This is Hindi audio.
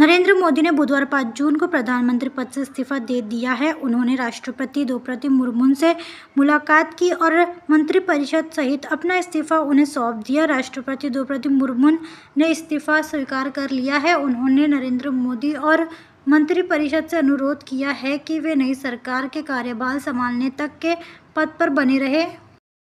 नरेंद्र मोदी ने बुधवार पाँच जून को प्रधानमंत्री पद से इस्तीफा दे दिया है उन्होंने राष्ट्रपति द्रौपदी मुर्मू से मुलाकात की और मंत्रिपरिषद सहित अपना इस्तीफा उन्हें सौंप दिया राष्ट्रपति द्रौपदी मुर्मू ने इस्तीफा स्वीकार कर लिया है उन्होंने नरेंद्र मोदी और मंत्रिपरिषद से अनुरोध किया है कि वे नई सरकार के कार्यभार संभालने तक के पद पर बने रहे